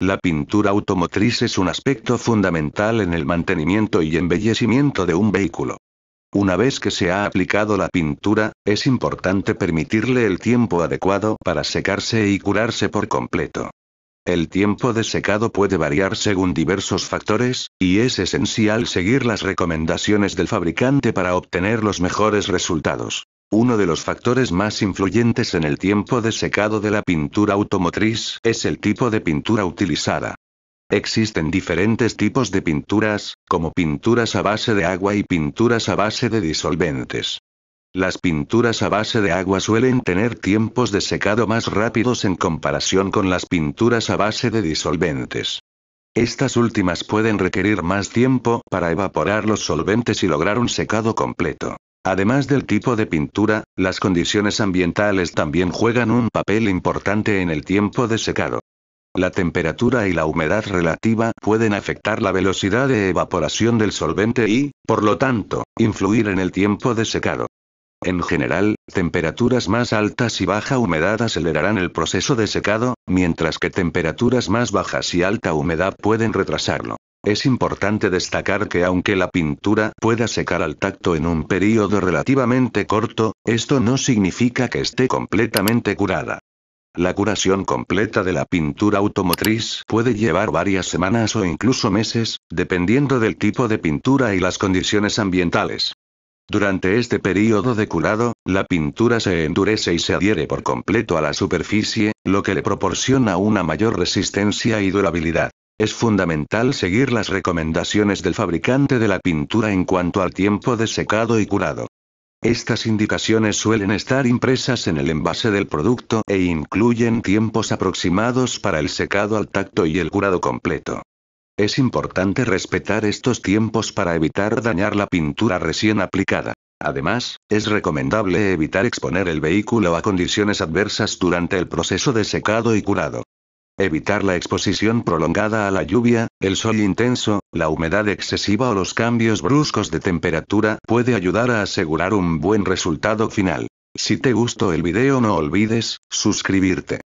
La pintura automotriz es un aspecto fundamental en el mantenimiento y embellecimiento de un vehículo. Una vez que se ha aplicado la pintura, es importante permitirle el tiempo adecuado para secarse y curarse por completo. El tiempo de secado puede variar según diversos factores, y es esencial seguir las recomendaciones del fabricante para obtener los mejores resultados. Uno de los factores más influyentes en el tiempo de secado de la pintura automotriz es el tipo de pintura utilizada. Existen diferentes tipos de pinturas, como pinturas a base de agua y pinturas a base de disolventes. Las pinturas a base de agua suelen tener tiempos de secado más rápidos en comparación con las pinturas a base de disolventes. Estas últimas pueden requerir más tiempo para evaporar los solventes y lograr un secado completo. Además del tipo de pintura, las condiciones ambientales también juegan un papel importante en el tiempo de secado. La temperatura y la humedad relativa pueden afectar la velocidad de evaporación del solvente y, por lo tanto, influir en el tiempo de secado. En general, temperaturas más altas y baja humedad acelerarán el proceso de secado, mientras que temperaturas más bajas y alta humedad pueden retrasarlo. Es importante destacar que aunque la pintura pueda secar al tacto en un periodo relativamente corto, esto no significa que esté completamente curada. La curación completa de la pintura automotriz puede llevar varias semanas o incluso meses, dependiendo del tipo de pintura y las condiciones ambientales. Durante este periodo de curado, la pintura se endurece y se adhiere por completo a la superficie, lo que le proporciona una mayor resistencia y durabilidad. Es fundamental seguir las recomendaciones del fabricante de la pintura en cuanto al tiempo de secado y curado. Estas indicaciones suelen estar impresas en el envase del producto e incluyen tiempos aproximados para el secado al tacto y el curado completo. Es importante respetar estos tiempos para evitar dañar la pintura recién aplicada. Además, es recomendable evitar exponer el vehículo a condiciones adversas durante el proceso de secado y curado. Evitar la exposición prolongada a la lluvia, el sol intenso, la humedad excesiva o los cambios bruscos de temperatura puede ayudar a asegurar un buen resultado final. Si te gustó el video no olvides, suscribirte.